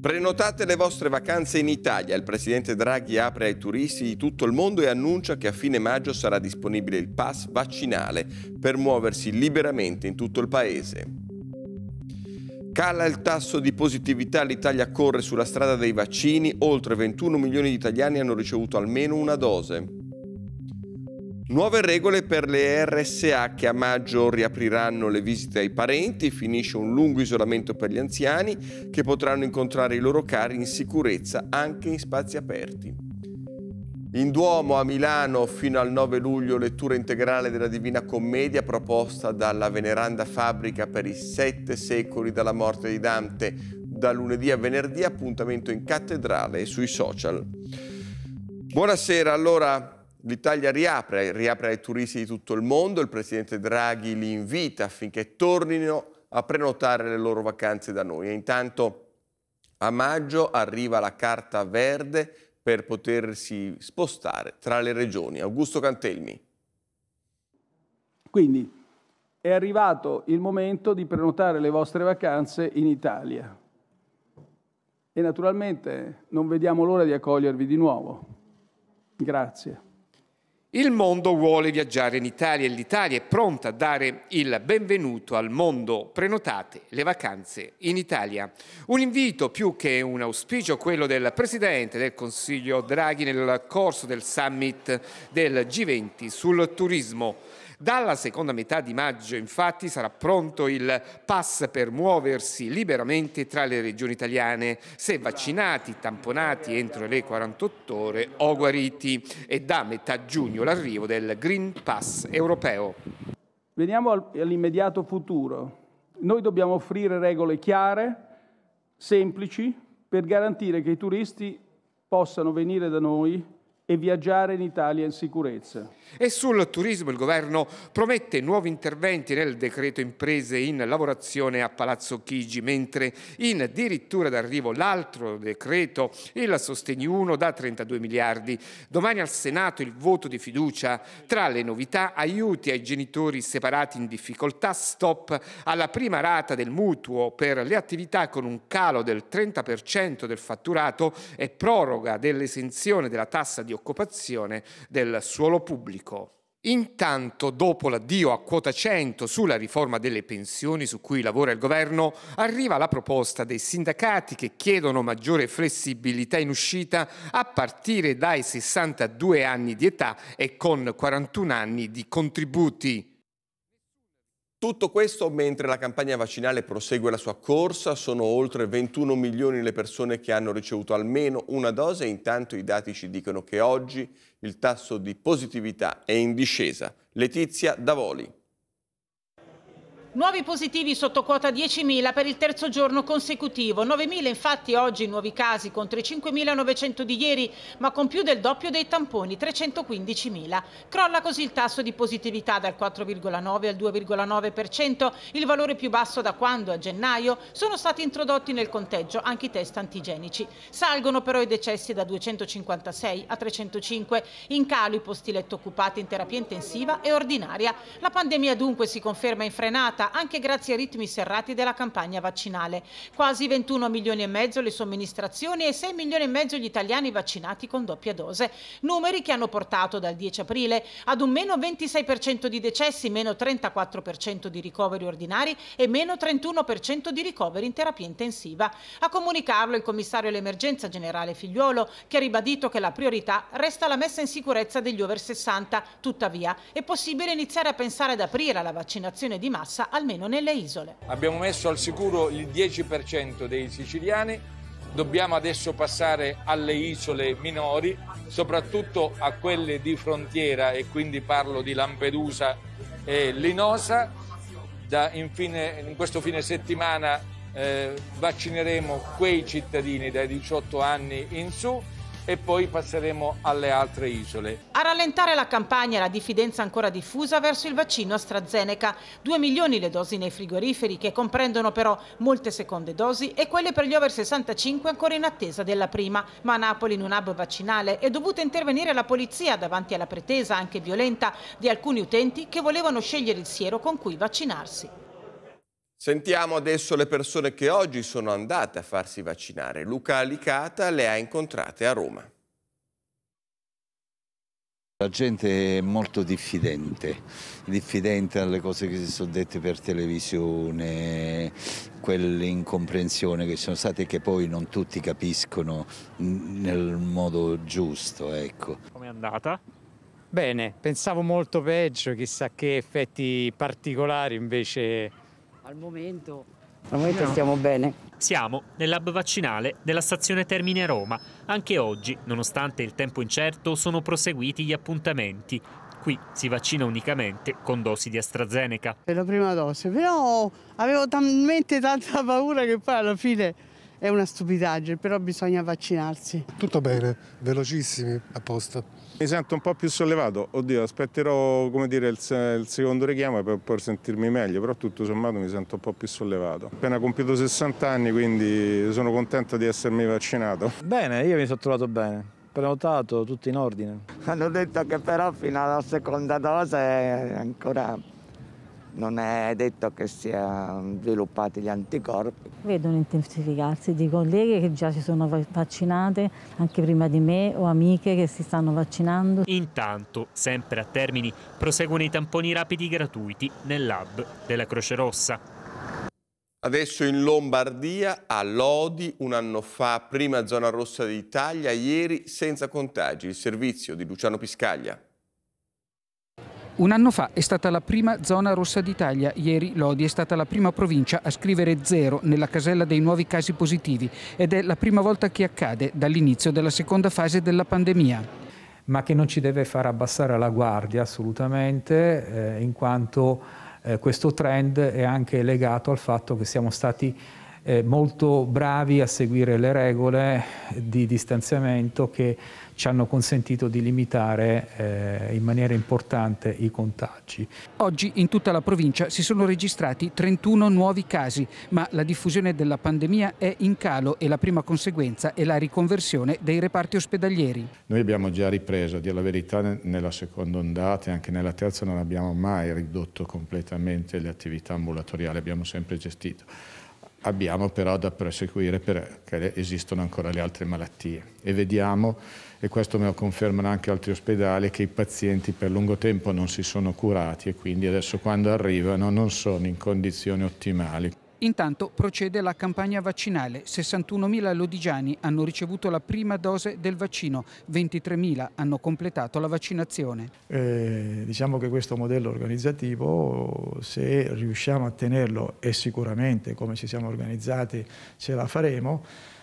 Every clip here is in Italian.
Prenotate le vostre vacanze in Italia. Il presidente Draghi apre ai turisti di tutto il mondo e annuncia che a fine maggio sarà disponibile il pass vaccinale per muoversi liberamente in tutto il paese. Cala il tasso di positività, l'Italia corre sulla strada dei vaccini, oltre 21 milioni di italiani hanno ricevuto almeno una dose. Nuove regole per le RSA che a maggio riapriranno le visite ai parenti, finisce un lungo isolamento per gli anziani che potranno incontrare i loro cari in sicurezza anche in spazi aperti. In Duomo a Milano fino al 9 luglio lettura integrale della Divina Commedia proposta dalla veneranda fabbrica per i sette secoli dalla morte di Dante, da lunedì a venerdì appuntamento in cattedrale e sui social. Buonasera, allora L'Italia riapre, riapre ai turisti di tutto il mondo, il presidente Draghi li invita affinché tornino a prenotare le loro vacanze da noi. E intanto a maggio arriva la carta verde per potersi spostare tra le regioni. Augusto Cantelmi. Quindi è arrivato il momento di prenotare le vostre vacanze in Italia. E naturalmente non vediamo l'ora di accogliervi di nuovo. Grazie. Il mondo vuole viaggiare in Italia e l'Italia è pronta a dare il benvenuto al mondo. Prenotate le vacanze in Italia. Un invito più che un auspicio, quello del Presidente del Consiglio Draghi nel corso del summit del G20 sul turismo. Dalla seconda metà di maggio infatti sarà pronto il pass per muoversi liberamente tra le regioni italiane se vaccinati, tamponati entro le 48 ore o guariti e da metà giugno l'arrivo del Green Pass europeo. Veniamo all'immediato futuro. Noi dobbiamo offrire regole chiare, semplici, per garantire che i turisti possano venire da noi e viaggiare in Italia in sicurezza. E sul turismo il governo promette nuovi interventi nel decreto imprese in lavorazione a Palazzo Chigi, mentre in addirittura d'arrivo l'altro decreto, il sostegno 1 da 32 miliardi. Domani al Senato il voto di fiducia. Tra le novità aiuti ai genitori separati in difficoltà, stop alla prima rata del mutuo per le attività con un calo del 30% del fatturato e proroga dell'esenzione della tassa di occupazione occupazione del suolo pubblico. Intanto, dopo l'addio a quota 100 sulla riforma delle pensioni su cui lavora il governo, arriva la proposta dei sindacati che chiedono maggiore flessibilità in uscita a partire dai 62 anni di età e con 41 anni di contributi. Tutto questo mentre la campagna vaccinale prosegue la sua corsa, sono oltre 21 milioni le persone che hanno ricevuto almeno una dose, intanto i dati ci dicono che oggi il tasso di positività è in discesa. Letizia Davoli. Nuovi positivi sotto quota 10.000 per il terzo giorno consecutivo, 9.000 infatti oggi nuovi casi contro i 5.900 di ieri, ma con più del doppio dei tamponi, 315.000. Crolla così il tasso di positività dal 4,9 al 2,9%, il valore più basso da quando a gennaio sono stati introdotti nel conteggio anche i test antigenici. Salgono però i decessi da 256 a 305, in calo i posti letto occupati in terapia intensiva e ordinaria. La pandemia dunque si conferma infrenata migliorata anche grazie ai ritmi serrati della campagna vaccinale. Quasi 21 milioni e mezzo le somministrazioni e 6 milioni e mezzo gli italiani vaccinati con doppia dose, numeri che hanno portato dal 10 aprile ad un meno 26% di decessi, meno 34% di ricoveri ordinari e meno 31% di ricoveri in terapia intensiva. A comunicarlo il commissario all'emergenza generale Figliuolo, che ha ribadito che la priorità resta la messa in sicurezza degli over 60. Tuttavia, è possibile iniziare a pensare ad aprire la vaccinazione di massa almeno nelle isole. Abbiamo messo al sicuro il 10% dei siciliani dobbiamo adesso passare alle isole minori, soprattutto a quelle di frontiera e quindi parlo di Lampedusa e Linosa. Da, infine, in questo fine settimana eh, vaccineremo quei cittadini dai 18 anni in su e poi passeremo alle altre isole. A rallentare la campagna è la diffidenza ancora diffusa verso il vaccino AstraZeneca. Due milioni le dosi nei frigoriferi che comprendono però molte seconde dosi e quelle per gli over 65 ancora in attesa della prima. Ma a Napoli in un hub vaccinale è dovuta intervenire la polizia davanti alla pretesa anche violenta di alcuni utenti che volevano scegliere il siero con cui vaccinarsi. Sentiamo adesso le persone che oggi sono andate a farsi vaccinare. Luca Alicata le ha incontrate a Roma. La gente è molto diffidente, diffidente alle cose che si sono dette per televisione, quelle incomprensioni che ci sono state e che poi non tutti capiscono nel modo giusto. Ecco. Come è andata? Bene, pensavo molto peggio, chissà che effetti particolari invece al momento, al momento no. stiamo bene. Siamo nell'hub vaccinale della stazione Termine Roma. Anche oggi, nonostante il tempo incerto, sono proseguiti gli appuntamenti. Qui si vaccina unicamente con dosi di AstraZeneca. Per la prima dose, però avevo talmente tanta paura che poi alla fine è una stupidaggine, però bisogna vaccinarsi. Tutto bene, velocissimi, apposta. Mi sento un po' più sollevato, oddio aspetterò dire, il, il, secondo richiamo per poter sentirmi meglio, però tutto sommato mi sento un po' più sollevato. Appena compiuto 60 anni quindi sono contento di essermi vaccinato. Bene, io mi sono trovato bene, prenotato, tutto in ordine. Hanno detto che però fino alla seconda dose è ancora non è detto che siano sviluppati gli anticorpi. Vedo un intensificarsi di colleghe che già si sono vaccinate, anche prima di me, o amiche che si stanno vaccinando. Intanto, sempre a Termini, proseguono i tamponi rapidi gratuiti nel lab della Croce Rossa. Adesso in Lombardia, a Lodi, un anno fa, prima zona rossa d'Italia, ieri senza contagi, il servizio di Luciano Piscaglia. Un anno fa è stata la prima zona rossa d'Italia, ieri Lodi è stata la prima provincia a scrivere zero nella casella dei nuovi casi positivi ed è la prima volta che accade dall'inizio della seconda fase della pandemia. Ma che non ci deve far abbassare la guardia assolutamente, eh, in quanto eh, questo trend è anche legato al fatto che siamo stati eh, molto bravi a seguire le regole di distanziamento che ci hanno consentito di limitare eh, in maniera importante i contagi. Oggi in tutta la provincia si sono registrati 31 nuovi casi, ma la diffusione della pandemia è in calo e la prima conseguenza è la riconversione dei reparti ospedalieri. Noi abbiamo già ripreso, a dire la verità, nella seconda ondata e anche nella terza non abbiamo mai ridotto completamente le attività ambulatoriali, abbiamo sempre gestito. Abbiamo però da proseguire perché esistono ancora le altre malattie e vediamo e questo me lo confermano anche altri ospedali che i pazienti per lungo tempo non si sono curati e quindi adesso quando arrivano non sono in condizioni ottimali. Intanto procede la campagna vaccinale. 61.000 lodigiani hanno ricevuto la prima dose del vaccino, 23.000 hanno completato la vaccinazione. Eh, diciamo che questo modello organizzativo, se riusciamo a tenerlo e sicuramente come ci siamo organizzati ce la faremo,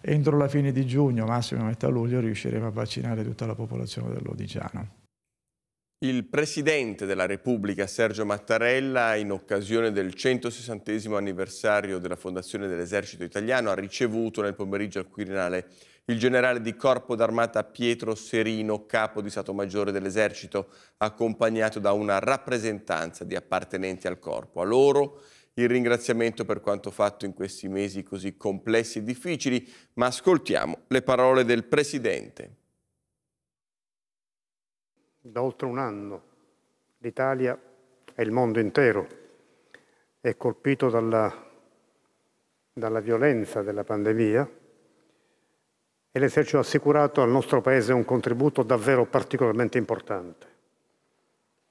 entro la fine di giugno, massimo metà luglio, riusciremo a vaccinare tutta la popolazione dell'Odigiano. Il Presidente della Repubblica Sergio Mattarella in occasione del 160 anniversario della fondazione dell'esercito italiano ha ricevuto nel pomeriggio al Quirinale il generale di corpo d'armata Pietro Serino, capo di Stato Maggiore dell'esercito, accompagnato da una rappresentanza di appartenenti al corpo. A loro il ringraziamento per quanto fatto in questi mesi così complessi e difficili, ma ascoltiamo le parole del Presidente. Da oltre un anno l'Italia e il mondo intero è colpito dalla, dalla violenza della pandemia e l'esercito ha assicurato al nostro Paese un contributo davvero particolarmente importante,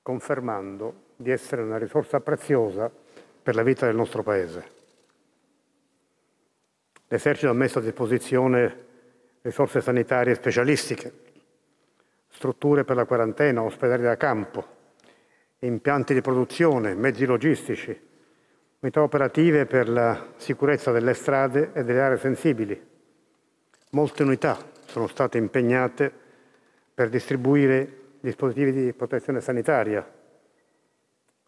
confermando di essere una risorsa preziosa per la vita del nostro Paese. L'esercito ha messo a disposizione risorse sanitarie specialistiche, strutture per la quarantena, ospedali da campo, impianti di produzione, mezzi logistici, unità operative per la sicurezza delle strade e delle aree sensibili. Molte unità sono state impegnate per distribuire dispositivi di protezione sanitaria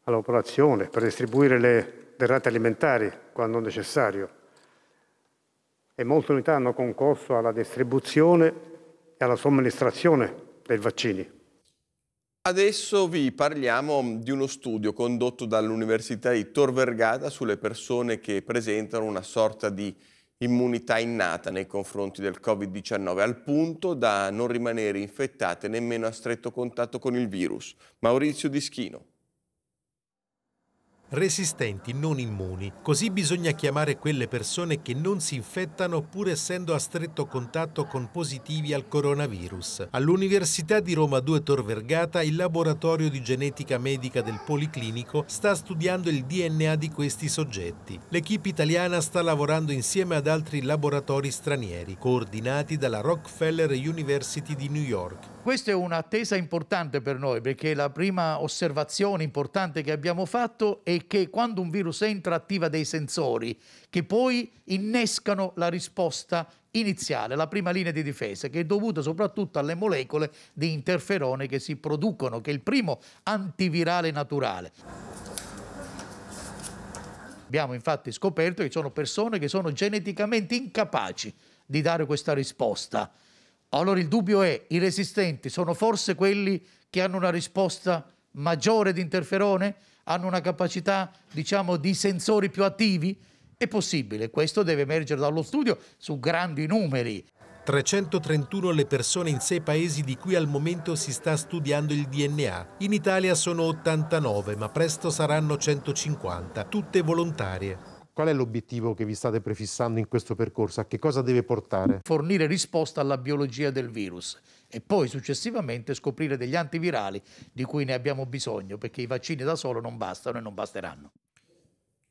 alla popolazione per distribuire le derrate alimentari quando necessario e molte unità hanno concorso alla distribuzione e alla somministrazione dei vaccini. Adesso vi parliamo di uno studio condotto dall'Università di Tor Vergata sulle persone che presentano una sorta di immunità innata nei confronti del Covid-19, al punto da non rimanere infettate nemmeno a stretto contatto con il virus. Maurizio Dischino resistenti non immuni. Così bisogna chiamare quelle persone che non si infettano pur essendo a stretto contatto con positivi al coronavirus. All'Università di Roma 2 Tor Vergata il laboratorio di genetica medica del Policlinico sta studiando il DNA di questi soggetti. L'equipe italiana sta lavorando insieme ad altri laboratori stranieri, coordinati dalla Rockefeller University di New York questa è un'attesa importante per noi perché la prima osservazione importante che abbiamo fatto è che quando un virus entra attiva dei sensori che poi innescano la risposta iniziale, la prima linea di difesa, che è dovuta soprattutto alle molecole di interferone che si producono, che è il primo antivirale naturale. Abbiamo infatti scoperto che ci sono persone che sono geneticamente incapaci di dare questa risposta. Allora il dubbio è, i resistenti sono forse quelli che hanno una risposta maggiore di interferone? Hanno una capacità, diciamo, di sensori più attivi? È possibile, questo deve emergere dallo studio su grandi numeri. 331 le persone in sei paesi di cui al momento si sta studiando il DNA. In Italia sono 89, ma presto saranno 150, tutte volontarie. Qual è l'obiettivo che vi state prefissando in questo percorso? A che cosa deve portare? Fornire risposta alla biologia del virus e poi successivamente scoprire degli antivirali di cui ne abbiamo bisogno perché i vaccini da solo non bastano e non basteranno.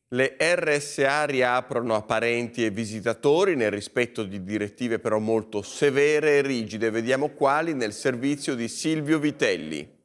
Le RSA riaprono a parenti e visitatori nel rispetto di direttive però molto severe e rigide. Vediamo quali nel servizio di Silvio Vitelli.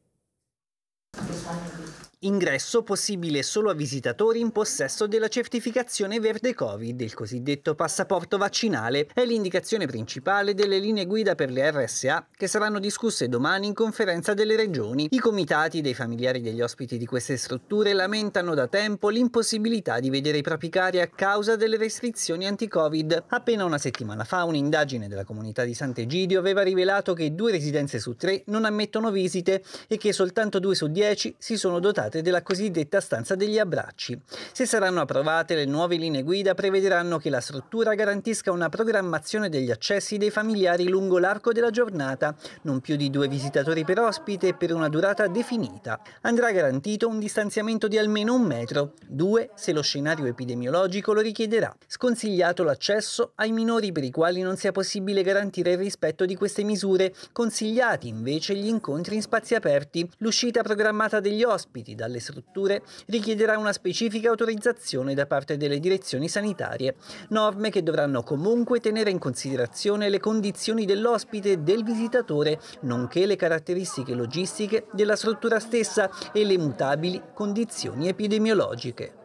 Ingresso possibile solo a visitatori in possesso della certificazione verde Covid, il cosiddetto passaporto vaccinale. È l'indicazione principale delle linee guida per le RSA che saranno discusse domani in conferenza delle regioni. I comitati dei familiari degli ospiti di queste strutture lamentano da tempo l'impossibilità di vedere i propri cari a causa delle restrizioni anti-Covid. Appena una settimana fa un'indagine della comunità di Sant'Egidio aveva rivelato che due residenze su tre non ammettono visite e che soltanto due su dieci si sono dotate dotate della cosiddetta stanza degli abbracci. Se saranno approvate le nuove linee guida prevederanno che la struttura garantisca una programmazione degli accessi dei familiari lungo l'arco della giornata, non più di due visitatori per ospite e per una durata definita. Andrà garantito un distanziamento di almeno un metro, due se lo scenario epidemiologico lo richiederà. Sconsigliato l'accesso ai minori per i quali non sia possibile garantire il rispetto di queste misure, consigliati invece gli incontri in spazi aperti, l'uscita programmata degli ospiti da dalle strutture richiederà una specifica autorizzazione da parte delle direzioni sanitarie, norme che dovranno comunque tenere in considerazione le condizioni dell'ospite e del visitatore, nonché le caratteristiche logistiche della struttura stessa e le mutabili condizioni epidemiologiche.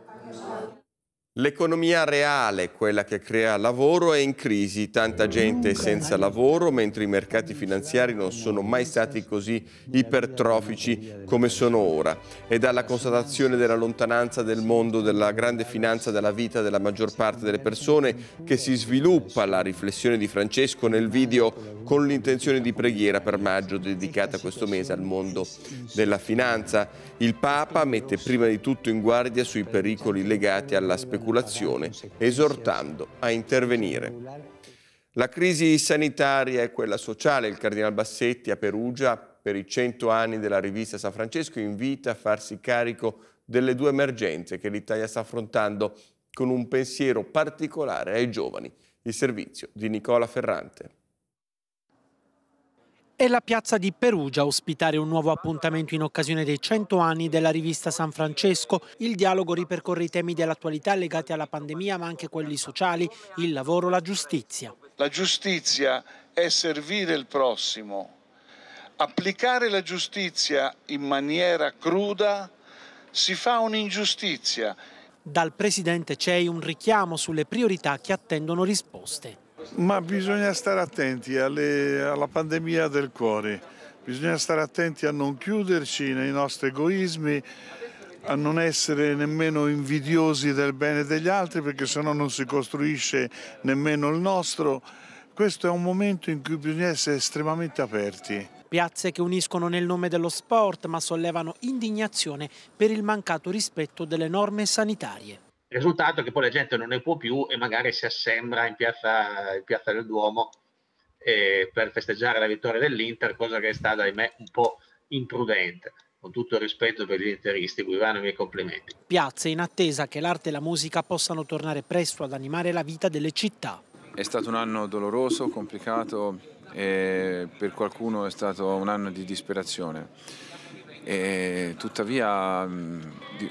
L'economia reale, quella che crea lavoro, è in crisi, tanta gente è senza lavoro, mentre i mercati finanziari non sono mai stati così ipertrofici come sono ora. È dalla constatazione della lontananza del mondo della grande finanza dalla vita della maggior parte delle persone che si sviluppa la riflessione di Francesco nel video con l'intenzione di preghiera per maggio dedicata questo mese al mondo della finanza. Il Papa mette prima di tutto in guardia sui pericoli legati alla speculazione popolazione, esortando a intervenire. La crisi sanitaria e quella sociale, il Cardinale Bassetti a Perugia, per i cento anni della rivista San Francesco, invita a farsi carico delle due emergenze che l'Italia sta affrontando con un pensiero particolare ai giovani. Il servizio di Nicola Ferrante. È la piazza di Perugia a ospitare un nuovo appuntamento in occasione dei 100 anni della rivista San Francesco. Il dialogo ripercorre i temi dell'attualità legati alla pandemia, ma anche quelli sociali, il lavoro, la giustizia. La giustizia è servire il prossimo. Applicare la giustizia in maniera cruda si fa un'ingiustizia. Dal presidente CEI un richiamo sulle priorità che attendono risposte. Ma bisogna stare attenti alle, alla pandemia del cuore, bisogna stare attenti a non chiuderci nei nostri egoismi, a non essere nemmeno invidiosi del bene degli altri perché sennò non si costruisce nemmeno il nostro. Questo è un momento in cui bisogna essere estremamente aperti. Piazze che uniscono nel nome dello sport ma sollevano indignazione per il mancato rispetto delle norme sanitarie risultato che poi la gente non ne può più e magari si assembra in piazza, in piazza del Duomo eh, per festeggiare la vittoria dell'Inter, cosa che è stata, ahimè, un po' imprudente con tutto il rispetto per gli interisti, cui Guivano i miei complimenti. Piazze in attesa che l'arte e la musica possano tornare presto ad animare la vita delle città. È stato un anno doloroso, complicato e per qualcuno è stato un anno di disperazione. E tuttavia, mm,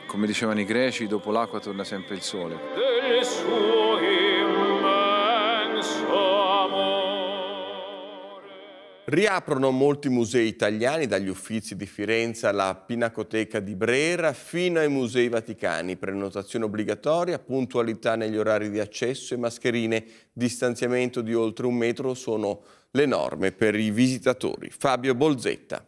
come dicevano i greci, dopo l'acqua torna sempre il sole. Del suo Riaprono molti musei italiani, dagli Uffizi di Firenze alla Pinacoteca di Brera fino ai Musei Vaticani. Prenotazione obbligatoria, puntualità negli orari di accesso e mascherine. Distanziamento di oltre un metro sono le norme per i visitatori. Fabio Bolzetta.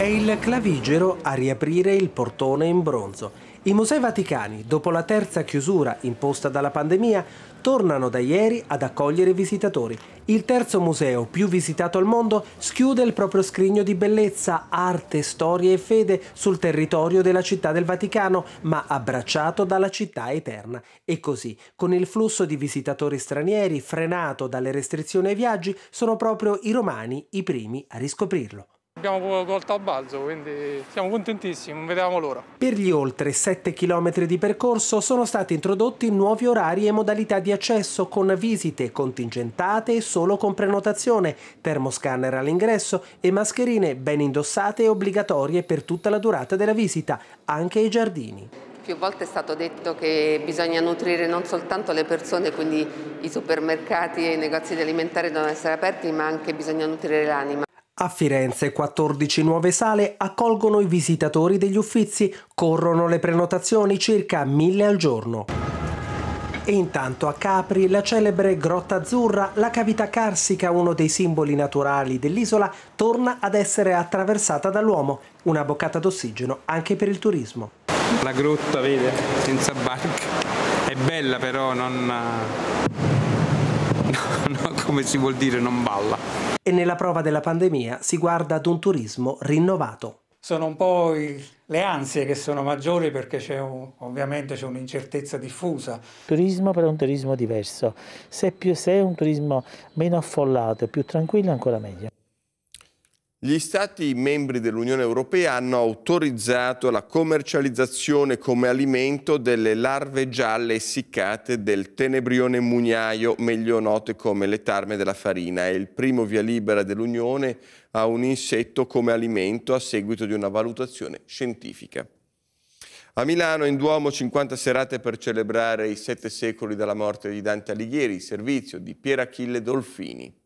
È il clavigero a riaprire il portone in bronzo. I Musei Vaticani, dopo la terza chiusura imposta dalla pandemia, tornano da ieri ad accogliere visitatori. Il terzo museo più visitato al mondo schiude il proprio scrigno di bellezza, arte, storia e fede sul territorio della città del Vaticano, ma abbracciato dalla città eterna. E così, con il flusso di visitatori stranieri frenato dalle restrizioni ai viaggi, sono proprio i romani i primi a riscoprirlo. Abbiamo pure colto a balzo, quindi siamo contentissimi, non vedevamo l'ora. Per gli oltre 7 km di percorso sono stati introdotti nuovi orari e modalità di accesso con visite contingentate e solo con prenotazione, termoscanner all'ingresso e mascherine ben indossate e obbligatorie per tutta la durata della visita, anche ai giardini. Più volte è stato detto che bisogna nutrire non soltanto le persone, quindi i supermercati e i negozi di alimentari devono essere aperti, ma anche bisogna nutrire l'anima. A Firenze 14 nuove sale accolgono i visitatori degli uffizi, corrono le prenotazioni circa 1000 al giorno. E intanto a Capri la celebre Grotta Azzurra, la cavità carsica, uno dei simboli naturali dell'isola, torna ad essere attraversata dall'uomo, una boccata d'ossigeno anche per il turismo. La grotta, vede, senza barca, è bella però non non, come si vuol dire, non balla. E nella prova della pandemia si guarda ad un turismo rinnovato. Sono un po' il, le ansie che sono maggiori perché c'è un, ovviamente c'è un'incertezza diffusa. Turismo però un turismo diverso, se, più, se è un turismo meno affollato e più tranquillo ancora meglio. Gli Stati membri dell'Unione Europea hanno autorizzato la commercializzazione come alimento delle larve gialle essiccate del tenebrione mugnaio, meglio note come le tarme della farina. È il primo via libera dell'Unione a un insetto come alimento a seguito di una valutazione scientifica. A Milano, in Duomo, 50 serate per celebrare i sette secoli dalla morte di Dante Alighieri, servizio di Pier Achille Dolfini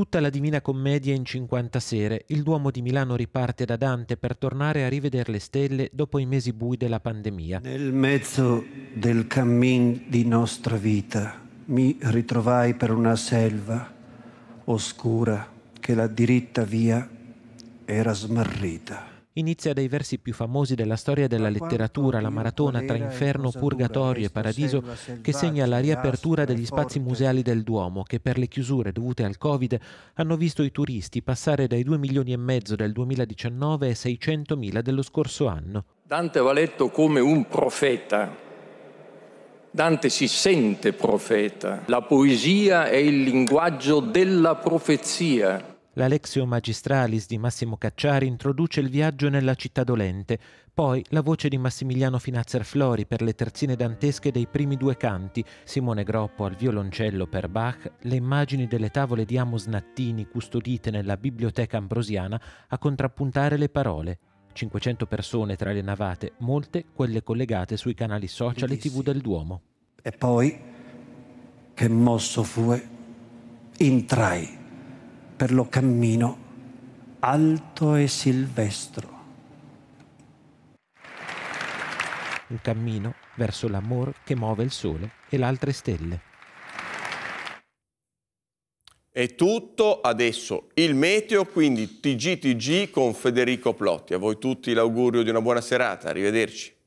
tutta la Divina Commedia in 50 sere, il Duomo di Milano riparte da Dante per tornare a riveder le stelle dopo i mesi bui della pandemia. Nel mezzo del cammin di nostra vita mi ritrovai per una selva oscura che la diritta via era smarrita inizia dai versi più famosi della storia della letteratura, la maratona tra inferno, purgatorio e paradiso, che segna la riapertura degli spazi museali del Duomo, che per le chiusure dovute al Covid hanno visto i turisti passare dai 2 milioni e mezzo del 2019 ai 600 mila dello scorso anno. Dante va letto come un profeta. Dante si sente profeta. La poesia è il linguaggio della profezia L'Alexio Magistralis di Massimo Cacciari introduce il viaggio nella città dolente, poi la voce di Massimiliano Finazzer Flori per le terzine dantesche dei primi due canti, Simone Groppo al violoncello per Bach, le immagini delle tavole di Amos Nattini custodite nella biblioteca ambrosiana a contrappuntare le parole. 500 persone tra le navate, molte quelle collegate sui canali social e tv del Duomo. E poi, che mosso fu, entrai per lo cammino alto e silvestro. Un cammino verso l'amor che muove il sole e le altre stelle. È tutto adesso il meteo, quindi TGTG con Federico Plotti. A voi tutti l'augurio di una buona serata, arrivederci.